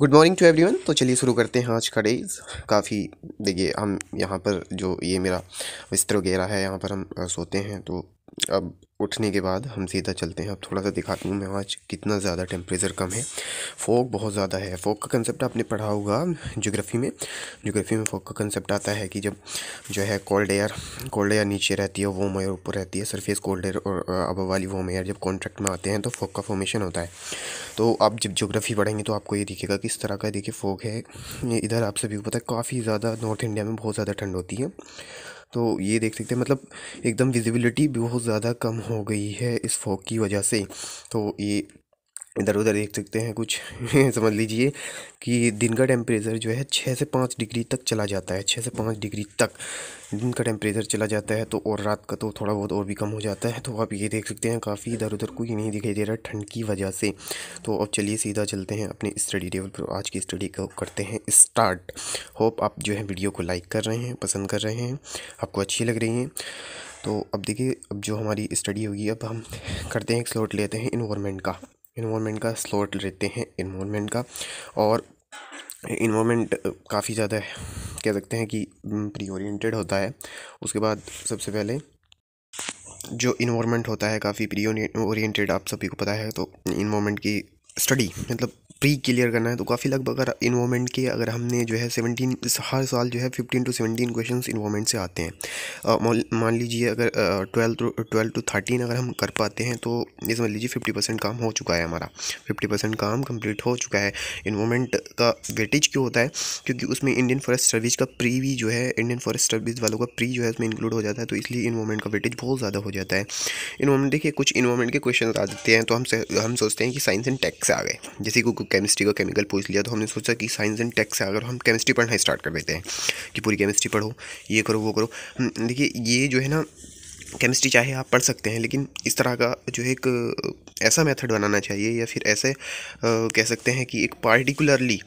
good morning to everyone तो चलिए शुरू करते हैं आज का डेज काफ़ी देखिए हम यहाँ पर जो ये मेरा बिस्तर वगैरह है यहाँ पर हम सोते हैं तो अब उठने के बाद हम सीधा चलते हैं अब थोड़ा सा दिखाती हूँ मैं आज कितना ज़्यादा टेम्परेचर कम है फोक बहुत ज़्यादा है फोक का कंसेप्ट आपने पढ़ा होगा जोग्राफ़ी में जोग्राफ़ी में फोक का कंसेप्ट आता है कि जब जो है कोल्ड एयर कोल्ड एयर नीचे रहती है वोम एयर ऊपर रहती है सरफेस कोल्ड एयर और अब वाली वोम एयर जब कॉन्ट्रैक्ट में आते हैं तो फोक का फॉर्मेशन होता है तो आप जब जोग्राफ़ी पढ़ेंगे तो आपको ये दिखेगा किस तरह का देखिए फोक है इधर आप सभी को पता है काफ़ी ज़्यादा नॉर्थ इंडिया में बहुत ज़्यादा ठंड होती है तो ये देख सकते हैं मतलब एकदम विजिबिलिटी बहुत ज़्यादा कम हो गई है इस फॉग की वजह से तो ये इधर उधर देख सकते हैं कुछ समझ लीजिए कि दिन का टेम्परेचर जो है छः से पाँच डिग्री तक चला जाता है छः से पाँच डिग्री तक दिन का टेम्परेचर चला जाता है तो और रात का तो थोड़ा बहुत और भी कम हो जाता है तो आप ये देख सकते हैं काफ़ी इधर उधर कोई नहीं दिखाई दे रहा ठंड की वजह से तो अब चलिए सीधा चलते हैं अपने स्टडी टेबल पर आज की स्टडी को करते हैं स्टार्ट होप आप जो है वीडियो को लाइक कर रहे हैं पसंद कर रहे हैं आपको अच्छी लग रही हैं तो अब देखिए अब जो हमारी स्टडी होगी अब हम करते हैं एक स्लोट लेते हैं इन्वामेंट का इन्वामेंट का स्लॉट लेते हैं इन्वामेंट का और इन्वामेंट काफ़ी ज़्यादा कह सकते हैं कि प्री ओरिएंटेड होता है उसके बाद सबसे पहले जो इन्वामेंट होता है काफ़ी प्री ओरिएंटेड आप सभी को पता है तो इन्वामेंट की स्टडी मतलब प्री क्लियर करना है तो काफ़ी लगभग अगर इन्वामेंट के अगर हमने जो है सेवनटीन हर साल जो है fifteen to seventeen question environment से आते हैं मान लीजिए अगर ट्वेल्थ ट्वेल्व टू थर्टीन अगर हम कर पाते हैं तो ये समझ लीजिए फिफ्टी परसेंट काम हो चुका है हमारा फिफ्टी परसेंट काम कम्प्लीट हो चुका है इन्वामेंट का वेटेज क्यों होता है क्योंकि उसमें इंडियन फॉरेस्ट सर्विस का प्री भी जो है इंडियन फॉरेस्ट सर्विस वालों का प्री जो है उसमें इंक्लूड हो जाता है तो इसलिए इन्वामेंट का वेटेज बहुत ज़्यादा हो जाता है इन्वामेंट देखिए कुछ इन्वामेंट के क्वेश्चन आ जाते हैं तो हम हम सोचते हैं कि साइंस एंड टेक्स से आ गए जैसे कि केमिस्ट्री का केमिकल पूछ लिया तो हमने सोचा कि साइंस एंड टेक्स से अगर हम केमिस्ट्री पढ़ना स्टार्ट कर देते हैं कि पूरी केमिस्ट्री पढ़ो ये करो वो करो हम्म, देखिए ये जो है ना केमिस्ट्री चाहे आप पढ़ सकते हैं लेकिन इस तरह का जो एक ऐसा मेथड बनाना चाहिए या फिर ऐसे कह सकते हैं कि एक पार्टिकुलरली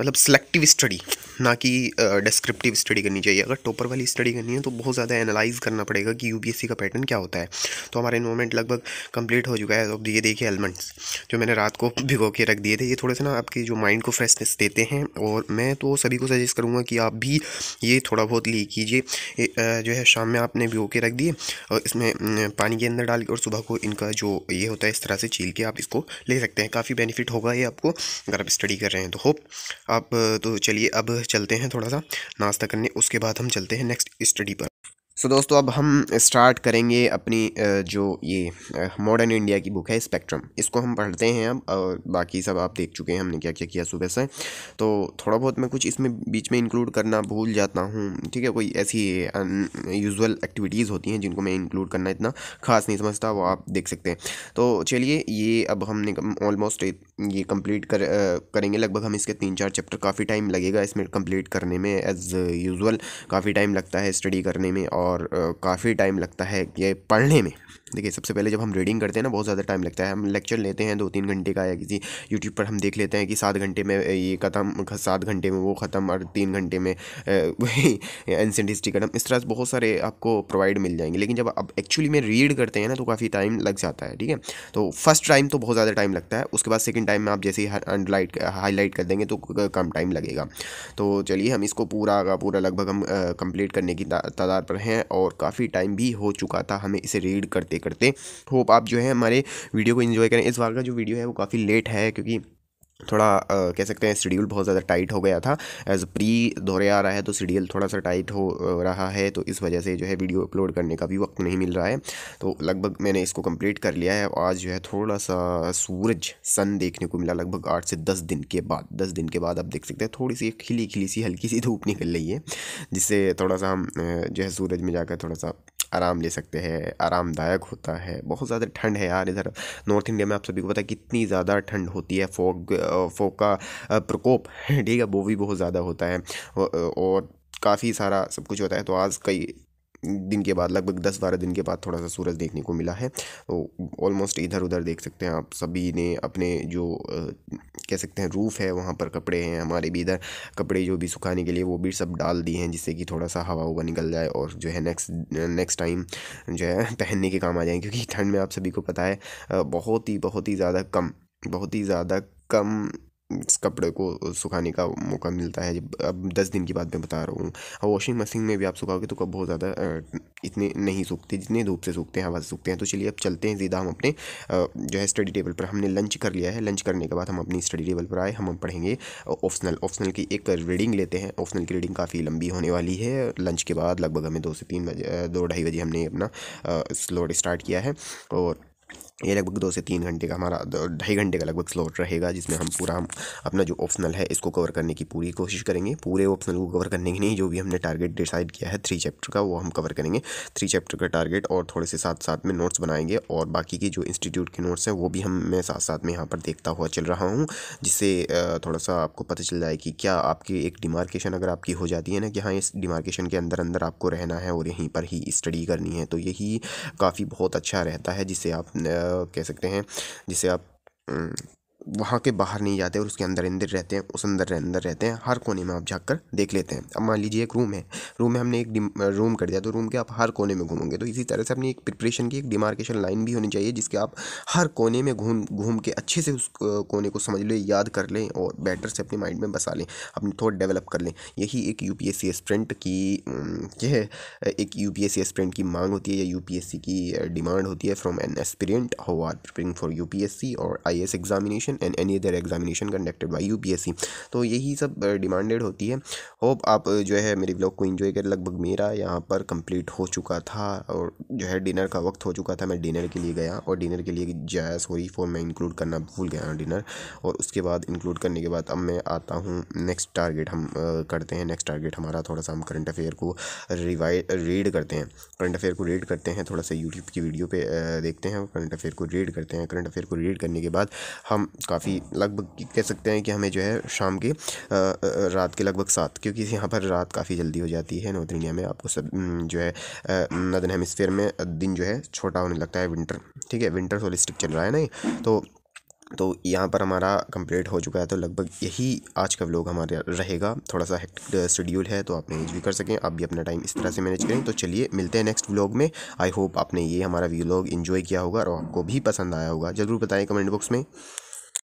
मतलब सेलेक्टिव स्टडी ना कि डिस्क्रिप्टिव स्टडी करनी चाहिए अगर टॉपर वाली स्टडी करनी है तो बहुत ज़्यादा एनालाइज करना पड़ेगा कि यूपीएससी का पैटर्न क्या होता है तो हमारा इन्वॉर्मेंट लगभग कंप्लीट हो चुका है अब ये देखिए एलिमेंट्स जो मैंने रात को भिगो के रख दिए थे ये थोड़े से ना आपके जो माइंड को फ्रेशनेस देते हैं और मैं तो सभी को सजेस्ट करूँगा कि आप भी ये थोड़ा बहुत ली कीजिए जो है शाम में आपने भिगो के रख दिए और इसमें पानी के अंदर डाल के और सुबह को इनका जो ये होता है इस तरह से छील के आप इसको ले सकते हैं काफ़ी बेनिफिट होगा ये आपको अगर आप स्टडी कर रहे हैं तो होप आप तो चलिए अब चलते हैं थोड़ा सा नाश्ता करने उसके बाद हम चलते हैं नेक्स्ट स्टडी पर सो दोस्तों अब हम स्टार्ट करेंगे अपनी जो ये मॉडर्न इंडिया की बुक है स्पेक्ट्रम इसको हम पढ़ते हैं अब और बाकी सब आप देख चुके हैं हमने क्या क्या किया सुबह से तो थोड़ा बहुत मैं कुछ इसमें बीच में इंक्लूड करना भूल जाता हूँ ठीक है कोई ऐसी यूजुअल एक्टिविटीज़ होती हैं जिनको मैं इंक्लूड करना इतना खास नहीं समझता वो आप देख सकते हैं तो चलिए ये अब हमने ऑलमोस्ट ये कम्प्लीट कर करेंगे लगभग हम इसके तीन चार चैप्टर काफ़ी टाइम लगेगा इसमें कम्प्लीट करने में एज़ यूज़ुअल काफ़ी टाइम लगता है स्टडी करने में और और काफ़ी टाइम लगता है ये पढ़ने में देखिए सबसे पहले जब हम रीडिंग करते हैं ना बहुत ज़्यादा टाइम लगता है हम लेक्चर लेते हैं दो तीन घंटे का या किसी यूट्यूब पर हम देख लेते हैं कि सात घंटे में ये ख़त्म सात घंटे में वो ख़त्म और तीन घंटे में वही एनसेंट हिस्ट्री खत्म इस तरह से बहुत सारे आपको प्रोवाइड मिल जाएंगे लेकिन जब आप एक्चुअली में रीड करते हैं ना तो काफ़ी टाइम लग जाता है ठीक है तो फर्स्ट टाइम तो बहुत ज़्यादा टाइम लगता है उसके बाद सेकेंड टाइम में आप जैसे ही अंडरलाइट हाईलाइट कर देंगे तो कम टाइम लगेगा तो चलिए हम इसको पूरा पूरा लगभग हम कंप्लीट करने की तादाद पर हैं और काफ़ी टाइम भी हो चुका था हमें इसे रीड करते करते होप आप जो है हमारे वीडियो को इन्जॉय करें इस बार का जो वीडियो है वो काफ़ी लेट है क्योंकि थोड़ा आ, कह सकते हैं शेड्यूल बहुत ज़्यादा टाइट हो गया था एज प्री दौरे आ रहा है तो शेड्यूल थोड़ा सा टाइट हो रहा है तो इस वजह से जो है वीडियो अपलोड करने का भी वक्त नहीं मिल रहा है तो लगभग मैंने इसको कंप्लीट कर लिया है आज जो है थोड़ा सा सूरज सन देखने को मिला लगभग आठ से दस दिन के बाद दस दिन के बाद आप देख सकते हैं थोड़ी सी खिली खिली सी हल्की सी धूप निकल रही है जिससे थोड़ा सा हम जो है सूरज में जाकर थोड़ा सा आराम ले सकते हैं आरामदायक होता है बहुत ज़्यादा ठंड है यार इधर नॉर्थ इंडिया में आप सभी को पता है कितनी ज़्यादा ठंड होती है फोक फोक का प्रकोप ठीक है वो भी बहुत ज़्यादा होता है और काफ़ी सारा सब कुछ होता है तो आज कई दिन के बाद लगभग दस बारह दिन के बाद थोड़ा सा सूरज देखने को मिला है ऑलमोस्ट तो इधर उधर देख सकते हैं आप सभी ने अपने जो कह सकते हैं रूफ़ है वहाँ पर कपड़े हैं हमारे भी इधर कपड़े जो भी सुखाने के लिए वो भी सब डाल दिए हैं जिससे कि थोड़ा सा हवा हुआ निकल जाए और जो है नेक्स्ट नेक्स्ट टाइम जो है पहनने के काम आ जाए क्योंकि ठंड में आप सभी को पता है बहुत ही बहुत ही ज़्यादा कम बहुत ही ज़्यादा कम इस कपड़े को सुखाने का मौका मिलता है अब दस दिन की बात मैं बता रहा हूँ और वॉशिंग मशीन में भी आप सुखाओगे तो बहुत ज़्यादा इतने नहीं सूखते जितने धूप से सूखते हैं हवा से सूखते हैं तो चलिए अब चलते हैं सीधा हम अपने जो है स्टडी टेबल पर हमने लंच कर लिया है लंच करने के बाद हम अपनी स्टडी टेबल पर आए हम पढ़ेंगे ऑप्शनल ऑप्शनल की एक रीडिंग लेते हैं ऑप्शनल की रीडिंग काफ़ी लंबी होने वाली है लंच के बाद लगभग हमें दो से तीन बजे दो ढाई बजे हमने अपना स्लोड स्टार्ट किया है और ये लगभग दो से तीन घंटे का हमारा ढाई घंटे का लगभग स्लॉट रहेगा जिसमें हम पूरा हम अपना जो ऑप्शनल है इसको कवर करने की पूरी कोशिश करेंगे पूरे ऑप्शनल को कवर करने की नहीं जो भी हमने टारगेट डिसाइड किया है थ्री चैप्टर का वो हम कवर करेंगे थ्री चैप्टर का टारगेट और थोड़े से साथ साथ में नोट्स बनाएंगे और बाकी की जो इंस्टीट्यूट के नोट्स हैं वो भी हम मैं साथ साथ में यहाँ पर देखता हुआ चल रहा हूँ जिससे थोड़ा सा आपको पता चल जाए कि क्या आपकी एक डिमार्केशन अगर आपकी हो जाती है ना कि हाँ इस डिमार्केशन के अंदर अंदर आपको रहना है और यहीं पर ही स्टडी करनी है तो यही काफ़ी बहुत अच्छा रहता है जिससे आप कह सकते हैं जिसे आप वहाँ के बाहर नहीं जाते और उसके अंदर अंदर रहते हैं उस अंदर अंदर रहते हैं हर कोने में आप झाँक कर देख लेते हैं अब मान लीजिए एक रूम है रूम में हमने एक रूम कर दिया तो रूम के आप हर कोने में घूमोगे तो इसी तरह से अपनी एक प्रिपरेशन की एक डिमार्केशन लाइन भी होनी चाहिए जिसके आप हर कोने में घूम घूम के अच्छे से उस कोने को समझ लें याद कर लें और बेटर से अपने माइंड में बसा लें अपनी थॉट डेवलप कर लें यही एक U P S C sprint की यह एक U P S C sprint की मांग होती है या यू पी एस सी की डिमांड होती है from an experienced how are preparing for U P S C और I S examination examination and any other examination conducted by U तो यही सब डिमांडेड होती है होप आप जो है मेरे ब्लॉग को इन्जॉय कर लगभग मेरा यहाँ पर कंप्लीट हो चुका था और जो है डिनर का वक्त हो चुका था मैं डिनर के लिए गया और डिनर के लिए जाया सॉरी फॉर मैं इंक्लूड करना भूल गया डिनर और उसके बाद इंक्लूड करने के बाद अब मैं आता हूँ नेक्स्ट टारगेट हम करते हैं नेक्स्ट टारगेट हमारा थोड़ा सा हम करंट अफेयर को रिवाइ रीड करते हैं करंट अफेयर को रीड करते हैं थोड़ा सा यूट्यूब की वीडियो पे देखते हैं करंट अफेयर को रीड करते हैं करंट अफेयर को रीड करने के बाद हम काफ़ी लगभग कह सकते हैं कि हमें जो है शाम के रात के लगभग सात क्योंकि यहाँ पर रात काफ़ी जल्दी हो जाती है नॉर्थ इंडिया में आपको सब जो है नदन हेमस्फेयर में दिन जो है छोटा होने लगता है विंटर ठीक है विंटर सोलिस्टिक चल रहा है ना तो तो यहाँ पर हमारा कंप्लीट हो चुका है तो लगभग यही आज का व्लॉग हमारा रहेगा थोड़ा सा हेक्टिक शेड्यूल है तो आप मैनेज भी कर सकें आप भी अपना टाइम इस तरह से मैनेज करें तो चलिए मिलते हैं नेक्स्ट व्लॉग में आई होप आपने ये हमारा व्लॉग इन्जॉय किया होगा और आपको भी पसंद आया होगा ज़रूर बताएं कमेंट बॉक्स में